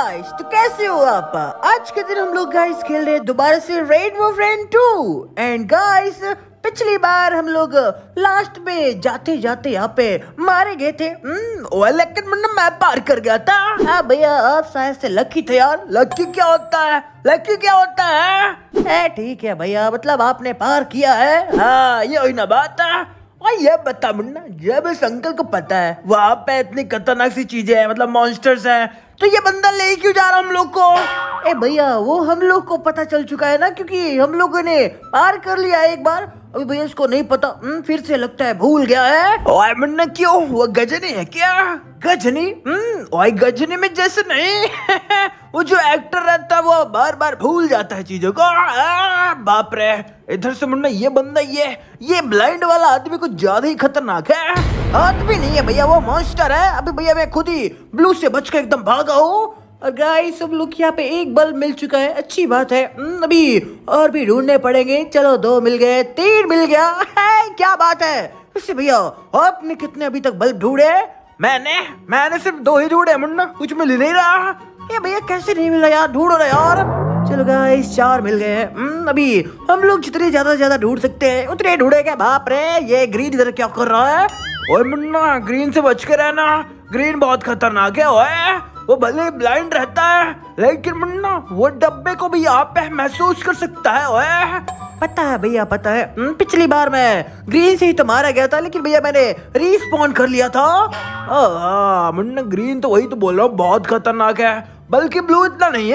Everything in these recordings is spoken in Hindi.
गाइस तो कैसे हो आप आज के दिन हम लोग गाइस खेल रहे हैं दोबारा से रेड वो फ्रेंड टू एंड गाइस पिछली बार हम लोग लास्ट में जाते जाते यहाँ पे मारे गए थे हम्म, लेकिन मतलब मैं पार कर गया था हाँ भैया आप शायद से लकी थे यार लकी क्या होता है लकी क्या होता है ठीक है भैया मतलब आपने पार किया है हाँ ये यही ना बात है ये बता मुन्ना जब इस अंकल को पता है वहाँ पे इतनी खतरनाक सी चीजें हैं मतलब मॉन्स्टर्स हैं तो ये बंदा ले क्यों जा रहा हम लोग को ए भैया वो हम लोग को पता चल चुका है ना क्योंकि हम लोगों ने पार कर लिया एक बार अभी भैया इसको नहीं पता न, हम्म, फिर से लगता है भूल गया है ओए मुन्ना क्यों वो गजनी है क्या गजनी हम्म, ओए गजनी में जैसे नहीं वो जो एक्टर रहता है वो बार बार भूल जाता है चीजों को बाप रे इधर से मुन्ना ये बंदा ये ये ब्लाइंड वाला आदमी कुछ ज्यादा ही खतरनाक है आदमी नहीं है भैया वो मॉन्स्टर है अभी भैया मैं खुद ही ब्लू से बचकर एकदम भागा हूँ और गाइस सब लुक यहाँ पे एक बल्ब मिल चुका है अच्छी बात है हम्म, अभी और भी ढूंढने पड़ेंगे चलो दो मिल गए तीन मिल गया है क्या बात है भैया आपने कितने अभी तक बल्ब ढूंढे मैंने मैंने सिर्फ दो ही ढूंढे मुन्ना कुछ मिल ही नहीं रहा ये भैया कैसे नहीं मिला यार ढूंढो रहे यार चलो गाइस चार मिल गए हैं हम्म, अभी हम लोग जितने ज्यादा ज्यादा ढूंढ सकते हैं उतने ढूंढे ढूंढेगा बाप रे ये ग्रीन इधर क्या कर रहा है ओए मुन्ना ग्रीन से बच के रहना ग्रीन बहुत खतरनाक है ओए वो भले ब्लाइंड रहता है लेकिन मुन्ना वो डब्बे को भी आप महसूस कर सकता है ओए पता है भैया पता है हम्म, पिछली बार मैं ग्रीन से ही तो मारा गया था लेकिन भैया मैंने रिस्पॉन्ड कर लिया था मुन्ना ग्रीन तो वही तो बोल रहा हूँ बहुत खतरनाक है बल्कि ब्लू इतना नहीं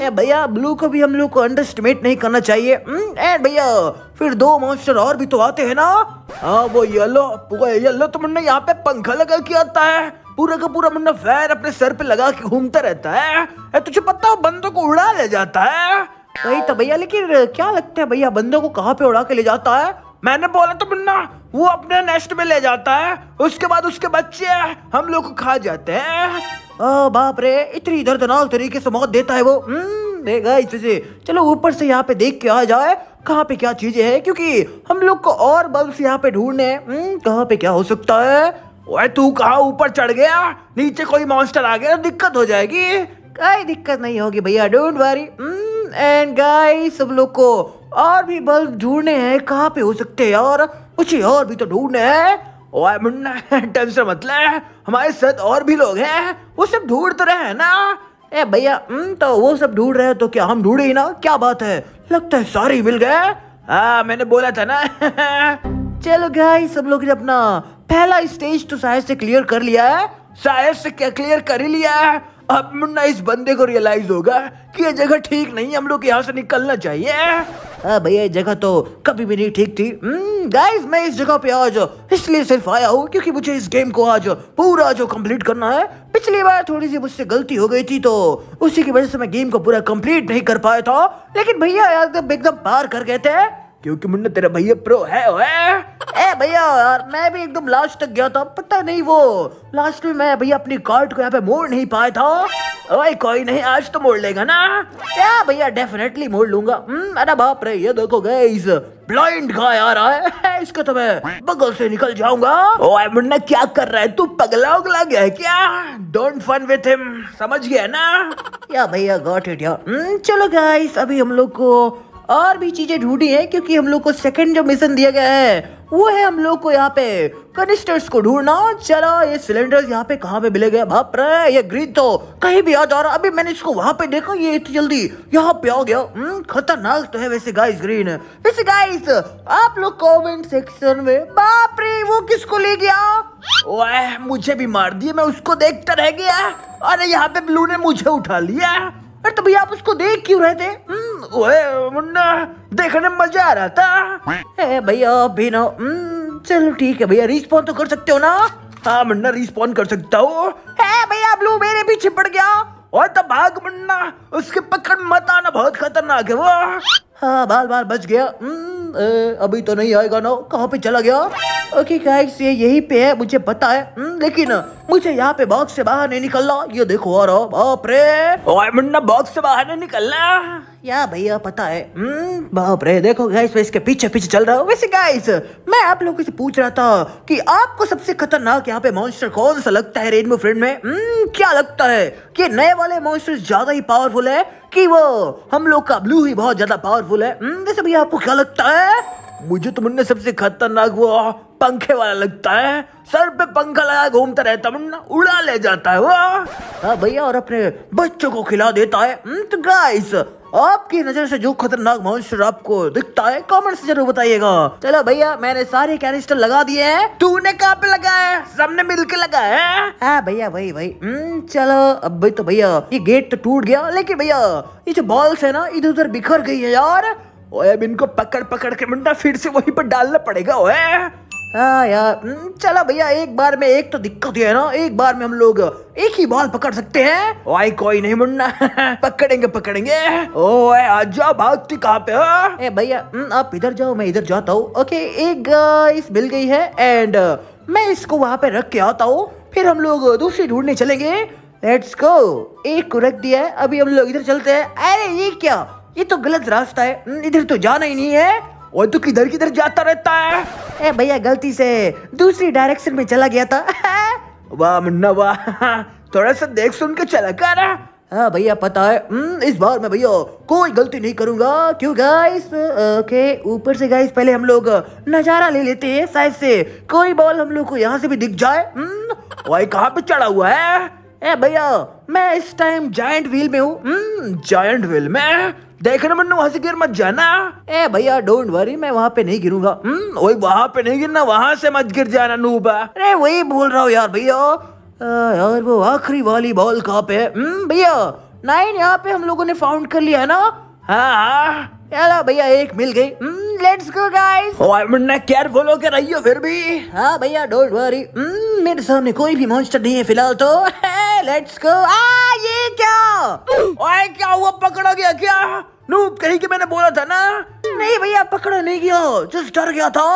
है भैया ब्लू को भी हम लोग को अंडरस्टिमेट नहीं करना चाहिए हम्म, एंड भैया फिर दो मॉन्स्टर और भी तो आते हैं ना आ, हाँ, वो येलो वो येलो तो मुन्ना यहाँ पे पंखा लगा के आता है पूरा का पूरा मुन्ना फैर अपने सर पे लगा के घूमता रहता है तुझे पता हो बंदों को उड़ा ले जाता है वही तो भैया लेकिन क्या लगता है भैया बंदों को कहाँ पे उड़ा के ले जाता है मैंने बोला तो मुन्ना वो अपने नेस्ट में ले जाता है उसके बाद उसके बच्चे हम लोग को खा जाते हैं बाप रे इतनी दर्दनाक तरीके से मौत देता है वो हम्म, देगा इससे चलो ऊपर से यहाँ पे देख के आ जाए कहाँ पे क्या चीजें हैं क्योंकि हम लोग को और बल्ब यहाँ पे ढूंढने हम्म, कहाँ पे क्या हो सकता है ओए तू कहा ऊपर चढ़ गया नीचे कोई मॉन्स्टर आ गया दिक्कत हो जाएगी कोई दिक्कत नहीं होगी भैया डोंट वरी एंड गाइस सब लोग को और भी बल्ब ढूंढने हैं कहाँ पे हो सकते हैं और कुछ और भी तो ढूंढने हैं ओए मुन्ना टेंशन मत ले हमारे साथ और भी लोग हैं वो सब ढूंढ तो रहे हैं ना ए भैया mm, तो वो सब ढूंढ रहे हैं तो क्या हम ढूंढे ही ना क्या बात है लगता है सारे मिल गए हाँ मैंने बोला था ना चलो गाइस सब लोग अपना पहला स्टेज तो शायद से क्लियर कर लिया है शायद से क्या क्लियर कर ही लिया है अब मुन्ना इस बंदे को रियलाइज होगा कि ये जगह ठीक नहीं हम लोग यहाँ से निकलना चाहिए हाँ भैया ये जगह तो कभी भी नहीं ठीक थी गाइस हम्म, मैं इस जगह पे आज इसलिए सिर्फ आया हूँ क्योंकि मुझे इस गेम को आज पूरा जो कंप्लीट करना है पिछली बार थोड़ी सी मुझसे गलती हो गई थी तो उसी की वजह से मैं गेम को पूरा कंप्लीट नहीं कर पाया था लेकिन भैया एकदम पार कर गए थे क्योंकि मुन्ना तेरा भैया प्रो है ओए ए भैया यार मैं भी एकदम लास्ट तक गया था पता नहीं वो लास्ट में मैं भैया अपनी कार्ड को यहाँ पे मोड़ नहीं पाया था ओए कोई नहीं आज तो मोड़ लेगा ना क्या भैया डेफिनेटली मोड़ लूंगा हम्म, अरे बाप रे ये देखो गाइस ब्लाइंड का यार है इसका तो मैं बगल से निकल जाऊंगा ओए मुन्ना क्या कर रहा है तू पगला उगला गया है क्या डोंट फन विथ हिम समझ गया ना या भैया गॉट इट यार चलो गाइस अभी हम लोग को और भी चीज़ें ढूंढी है क्योंकि हम लोग को सेकंड जो मिशन दिया गया है वो है हम लोग को यहाँ पे कनिस्टर्स को ढूंढना चलो ये सिलेंडर्स यहाँ पे कहाँ पे मिले गए बाप रे ये ग्रीन तो कहीं भी आ जा रहा अभी मैंने इसको वहां पे देखा ये इतनी जल्दी यहाँ पे आ गया हम्म, खतरनाक तो है वैसे गाइस ग्रीन वैसे गाइस आप लोग कमेंट सेक्शन में बाप रे वो किसको ले गया वह मुझे भी मार दिया मैं उसको देखता रह गया अरे यहाँ पे ब्लू ने मुझे उठा लिया अरे तभी तो आप उसको देख क्यों रहे थे हम्म, मुन्ना देखने में मजा आ रहा था भैया भी ना हम्म, चलो ठीक है भैया रिस्पॉन्स तो कर सकते हो ना हाँ मुन्ना रिस्पॉन्स कर सकता हो है भैया ब्लू मेरे पीछे पड़ गया और तब भाग मुन्ना उसके पकड़ मत आना बहुत खतरनाक है वो हाँ बाल बाल बच गया ए, हम्म, अभी तो नहीं आएगा ना कहाँ पे चला गया ओके गाइस ये यहीं पे है मुझे पता है हम्म, लेकिन मुझे यहाँ पे बॉक्स से बाहर नहीं निकलना ये देखो आ रहा बाप रे मुन्ना बॉक्स से बाहर नहीं निकलना या भैया पता है हम्म, बाप रे देखो गाइस मैं इसके पीछे पीछे चल रहा हूँ वैसे गाइस मैं आप लोगों से पूछ रहा था कि आपको सबसे खतरनाक यहाँ पे मॉन्स्टर कौन सा लगता है रेनबो फ्रेंड में क्या लगता है कि नए वाले मॉन्स्टर ज्यादा ही पावरफुल है कि वो हम लोग का ब्लू ही बहुत ज्यादा पावरफुल है हम्म, वैसे भैया आपको क्या लगता है मुझे तो मुन्ना सबसे खतरनाक वो पंखे वाला लगता है सर पे पंखा लगा घूमता रहता मुन्ना उड़ा ले जाता है वो हाँ भैया और अपने बच्चों को खिला देता है हम्म, तो गाइस आपकी नजर से जो खतरनाक मॉन्स्टर आपको दिखता है कमेंट से जरूर बताइएगा चलो भैया मैंने सारे कैनिस्टर लगा दिए हैं तूने कहाँ पे लगाया है सबने मिलकर लगाया है हाँ भैया वही वही हम्म, चलो अब भाई तो भैया ये गेट तो टूट गया लेकिन भैया ये जो बॉल्स है ना इधर उधर बिखर गई है यार ओए अब इनको पकड़ पकड़ के मुंडा फिर से वहीं पर डालना पड़ेगा ओए हाँ यार हम्म, चलो भैया एक बार में एक तो दिक्कत है ना एक बार में हम लोग एक ही बॉल पकड़ सकते हैं भाई कोई नहीं मुन्ना पकड़ेंगे पकड़ेंगे ओ आजा भागती कहाँ पे ए भैया हम्म, आप इधर जाओ मैं इधर जाता हूँ ओके एक गाइस मिल गई है एंड मैं इसको वहाँ पे रख के आता हूँ फिर हम लोग दूसरी ढूंढने चलेंगे लेट्स गो एक को रख दिया है अभी हम लोग इधर चलते हैं अरे ये क्या ये तो गलत रास्ता है हम्म, इधर तो जाना ही नहीं है और तो किधर किधर जाता रहता है ए भैया गलती से दूसरी डायरेक्शन में चला गया था वाह मुन्ना वाह थोड़ा सा देख सुन के चला कर हाँ भैया पता है हम्म, इस बार मैं भैया कोई गलती नहीं करूंगा क्यों गाइस ओके ऊपर से गाइस पहले हम लोग नज़ारा ले लेते हैं साइड से कोई बॉल हम लोग को यहाँ से भी दिख जाए भाई हम्म, कहाँ पे चढ़ा हुआ है ए भैया मैं इस टाइम जायंट व्हील में हूँ जायंट हम्म, व्हील में देखना मन वहां से गिर मत जाना ए भैया डोंट वरी मैं वहाँ पे नहीं गिरूंगा वही हम्म, वहाँ पे नहीं गिरना वहाँ से मत गिर जाना नूबा अरे वही बोल रहा हूँ यार भैया यार वो आखिरी वाली बॉल कहाँ पे हम्म, भैया नाइन यहाँ पे हम लोगों ने फाउंड कर लिया है ना हाँ हाँ भैया एक मिल गई लेट्स गो गाइस ओए मुन्ना केयरफुल होकर रही हो फिर भी हाँ भैया डोंट वरी हम्म, मेरे सामने कोई भी मॉन्स्टर नहीं है फिलहाल तो लेट्स गो आ ये क्या ओए क्या हुआ पकड़ा गया क्या नूप कहीं कि मैंने बोला था ना नहीं भैया पकड़ा नहीं गया जस्ट डर गया था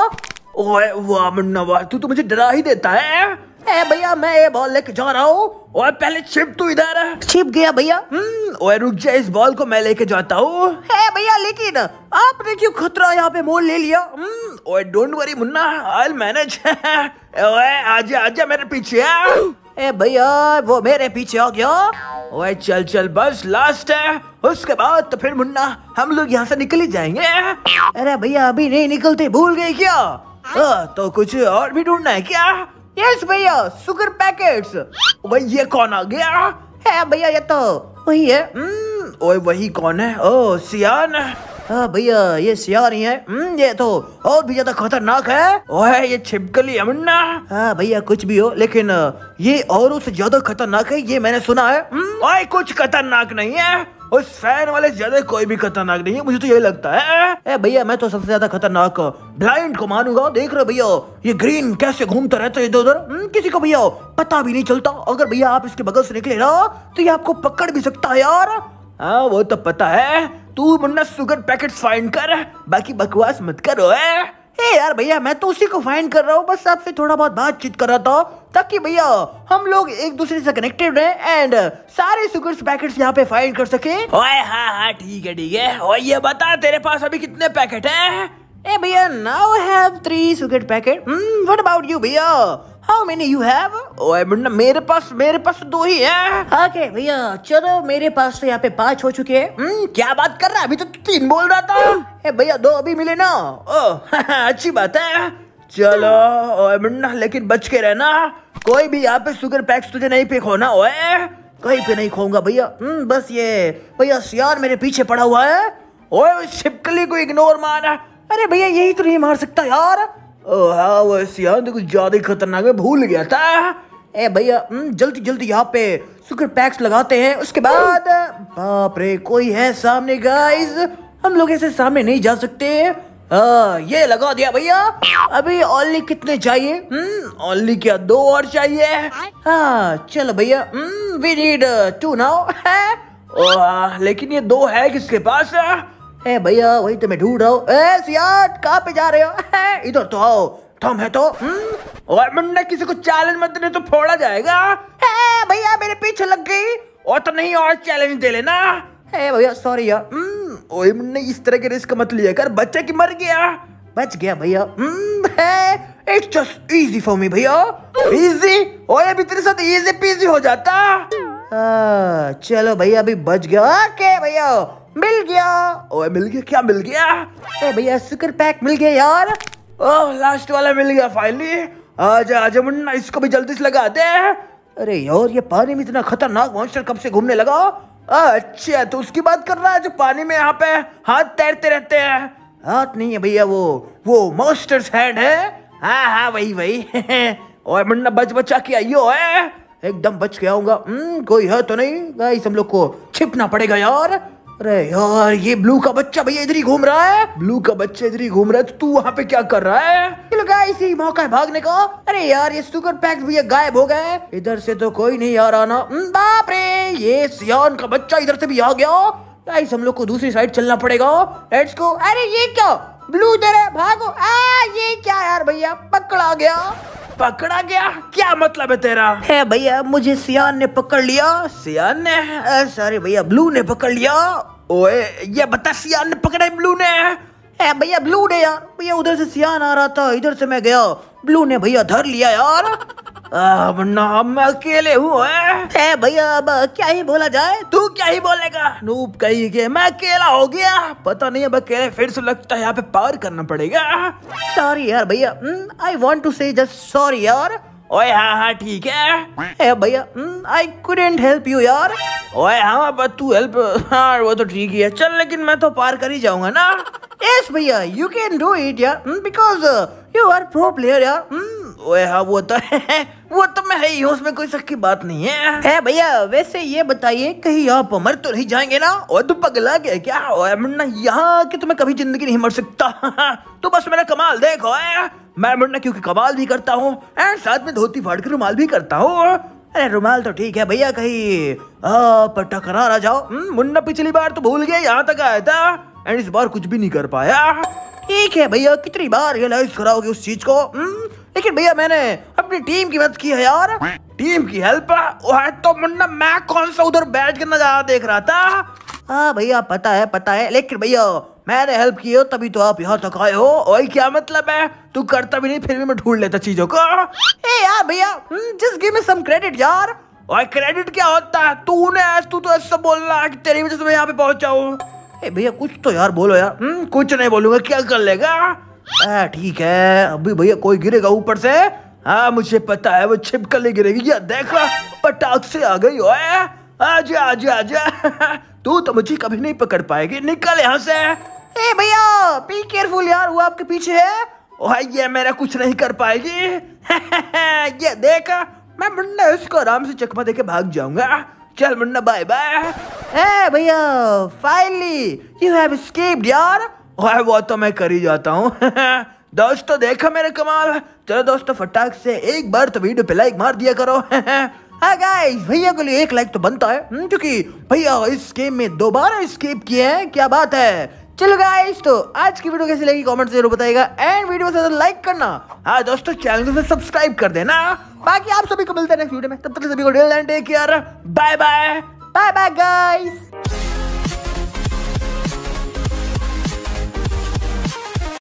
ओए वाह मुन्ना वाह तू तो मुझे डरा ही देता है ए भैया मैं ये बॉल लेके जा रहा हूँ ओए पहले छिप तू इधर छिप गया भैया हम्म, ओए रुक जा इस बॉल को मैं लेके जाता हूँ है भैया लेकिन आपने क्यों खतरा यहाँ पे मोल ले लिया हम्म, ओए don't worry Munna I manage ओए आजा आजा मेरे पीछे ए भैया वो मेरे पीछे हो गया ओए चल चल बस लास्ट है उसके बाद तो फिर मुन्ना हम लोग यहाँ से निकल ही जाएंगे अरे भैया अभी नहीं निकलते भूल गए क्या आ, तो कुछ और भी ढूंढना है क्या यस भैया सुगर पैकेट्स भाई ये कौन आ गया है भैया ये तो वही है हम्म, ओए वही कौन है ओ सियान हाँ भैया ये सियार ही है हम्म, ये तो और भी ज्यादा खतरनाक है ओए ये छिपकली अमन्ना हाँ भैया कुछ भी हो लेकिन ये और उससे ज्यादा खतरनाक है ये मैंने सुना है हम्म, ओए कुछ खतरनाक नहीं है उस फैन वाले ज्यादा कोई भी खतरनाक नहीं है मुझे तो यही लगता है भैया मैं तो सबसे ज्यादा खतरनाक ब्लाइंड को मानूंगा देख रहे भैया ये ग्रीन कैसे घूमता रहता है इधर उधर हम्म, किसी को भैया पता भी नहीं चलता अगर भैया आप इसके बगल से निकले ना तो ये आपको पकड़ भी सकता है यार आ, हाँ, वो तो पता है तू मुन्ना सुगर पैकेट फाइंड कर बाकी बकवास मत करो है हे यार भैया मैं तो उसी को फाइंड कर रहा हूँ बस आपसे थोड़ा बहुत बातचीत कर रहा था ताकि भैया हम लोग एक दूसरे से कनेक्टेड रहे एंड सारे सुगर्स पैकेट्स यहाँ पे फाइंड कर सके हाँ हाँ ठीक है ठीक है और ये बता तेरे पास अभी कितने पैकेट हैं ए भैया now have three sugar packet what about you भैया हाउ मेनी यू हैव ओए मुन्ना मेरे पास मेरे पास दो ही है ओके okay, भैया चलो मेरे पास तो यहाँ पे पांच हो चुके हैं hmm, क्या बात कर रहा है अभी तो तीन बोल रहा था भैया दो अभी मिले ना ओ अच्छी बात है चलो ओए मुन्ना लेकिन बच के रहना कोई भी यहाँ पे शुगर पैक्स तुझे नहीं पे खोना ओए कहीं पे नहीं खोऊंगा भैया हम्म, बस ये भैया सियार मेरे पीछे पड़ा हुआ है ओए छिपकली को इग्नोर मारा अरे भैया यही तो नहीं मार सकता यार हाँ वैसे तो ज़्यादा ही खतरनाक है भूल गया था ए भैया हम्म, जल्दी जल्दी यहाँ पे सुगर पैक्स लगाते हैं उसके बाद बाप रे कोई है सामने गाइस हम लोग ऐसे सामने नहीं जा सकते आ, हाँ, ये लगा दिया भैया अभी ओनली कितने चाहिए ओनली हम्म, क्या दो और चाहिए हाँ चलो भैया वी नीड टू नाउ है लेकिन ये दो है किसके पास ए भैया वही तुम्हें तो ढूंढ रहा हूँ सियाट कहाँ पे जा रहे हो इधर तो आओ थम है तो हम्म? और मुन्ना किसी को चैलेंज मत देने तो फोड़ा जाएगा भैया मेरे पीछे लग गई और तो नहीं और चैलेंज दे लेना है भैया सॉरी यार हम्म, ओए मुन्ना इस तरह के रिस्क मत लिया कर बच्चे की मर गया बच गया भैया it's just easy for me भैया इजी और अभी तेरे साथ इजी पीजी हो जाता आ, चलो भैया अभी बच गया ओके भैया मिल गया ओए मिल गया क्या मिल गया ए भैया सुकर पैक मिल गया यार ओह लास्ट वाला मिल गया फाइनली आजा आजा मुन्ना इसको भी जल्दी से लगा दे अरे यार ये पानी में इतना खतरनाक मॉन्स्टर कब से घूमने लगा अच्छा तो उसकी बात कर रहा है जो पानी में यहाँ पे हाथ तैरते रहते हैं हाथ नहीं है भैया वो वो मॉन्स्टर्स हैंड है हाँ हाँ वही वही ओए मुन्ना बच बचा के आइयो है एकदम बच के आऊंगा हम्म, कोई है तो नहीं गाइस हम लोग को छिपना पड़ेगा यार अरे यार ये ब्लू का बच्चा भैया इधर ही घूम रहा है ब्लू का बच्चा इधर ही घूम रहा है तो तू वहाँ पे क्या कर रहा है चलो गाइस मौका है भागने का अरे यार ये सुगर पैक भैया गायब हो गए इधर से तो कोई नहीं आ रहा ना बाप रे ये सियान का बच्चा इधर से भी आ गया गाइस हम लोग को दूसरी साइड चलना पड़ेगा लेट्स गो अरे ये क्या ब्लू इधर है भागो आ ये क्या यार भैया पकड़ा गया पकड़ा गया क्या मतलब है तेरा है भैया मुझे सियान ने पकड़ लिया सियान ने सॉरी भैया ब्लू ने पकड़ लिया ओए ये बता सियान ने पकड़ा है ब्लू ने ए भैया ब्लू ने यार भैया उधर से सियान आ रहा था इधर से मैं गया ब्लू ने भैया धर लिया यार अब ना मैं अकेले हूँ है भैया अब क्या ही बोला जाए तू क्या ही बोलेगा नूप कही के मैं अकेला हो गया पता नहीं अब अकेले फिर से लगता है यहाँ पे पार करना पड़ेगा सॉरी यार भैया I want to say just sorry यार ओए हाँ हाँ ठीक है भैया आई कुडेंट हेल्प यू यार ओए हाँ बस तू हेल्प हाँ वो तो ठीक ही है चल लेकिन मैं तो पार कर ही जाऊंगा ना यस भैया यू कैन डू इट या because you are pro player या ओए हाँ वो तो है वो तो मैं है ही उसमें कोई शक की बात नहीं है है भैया वैसे ये बताइए कहीं आप मर तो नहीं जाएंगे ना और तू पगला गया क्या ओए मुन्ना यहाँ कि तुम्हें कभी जिंदगी नहीं मर सकता तो बस मेरा कमाल देखो मैं मुन्ना क्योंकि कमाल भी करता हूँ एंड साथ में धोती फाड़ के रुमाल भी करता हूँ अरे रुमाल तो ठीक है भैया कहीं आप टकरा ना जाओ हम्म, मुन्ना पिछली बार तो भूल गया यहाँ तक आया था एंड इस बार कुछ भी नहीं कर पाया ठीक है भैया कितनी बार रियलाइज कराओगे उस चीज को हम्म, लेकिन भैया मैंने अपनी टीम की मदद की है यार टीम की हेल्प तो मुन्ना मैं कौन सा उधर बैठ के नजारा देख रहा था हाँ भैया पता है पता है लेकिन भैया मैंने हेल्प की हो तभी तो आप यहाँ तक आए हो और क्या मतलब है तू करता भी नहीं फिर भी मैं ढूंढ लेता चीजों को यार भैया just give me some credit यार और क्रेडिट क्या होता है तूने तू तो ऐसा बोल रहा है कि तेरी वजह से मैं यहाँ पे पहुंचा हूँ भैया कुछ तो यार बोलो यार हम्म कुछ नहीं बोलूंगा क्या कर लेगा ठीक है अभी भैया कोई गिरेगा ऊपर से हाँ मुझे पता है वो छिपकली गिरेगी या देखा पटाख से आ गई ओए आजा आजा आजा तू तो मुझे कभी नहीं पकड़ पाएगी निकल यहाँ से ए भैया बी केयरफुल यार वो आपके पीछे है ओह ये मेरा कुछ नहीं कर पाएगी ये देख मैं मुन्ना इसको आराम से चकमा देके भाग जाऊंगा चल मुन्ना बाय बाय ए भैया फाइनली यू हैव स्केप्ड यार ओह वो तो मैं कर ही जाता हूँ दोस्तों देखा मेरे कमाल चलो दोस्तों फटाक से एक बार तो वीडियो पे लाइक मार दिया करो भैया के लिए एक लाइक तो बनता है हम्म, क्योंकि भैया इस गेम में दोबारा स्केप किए हैं क्या बात है चलो गाइस तो आज की वीडियो कैसी लगी कमेंट जरूर बताएगा एंड वीडियो से लाइक करना हाँ दोस्तों चैनल को सब्सक्राइब कर देना बाकी आप सभी को मिलते हैं नेक्स्ट वीडियो में तब तक सभी को डेल and take care bye bye bye bye guys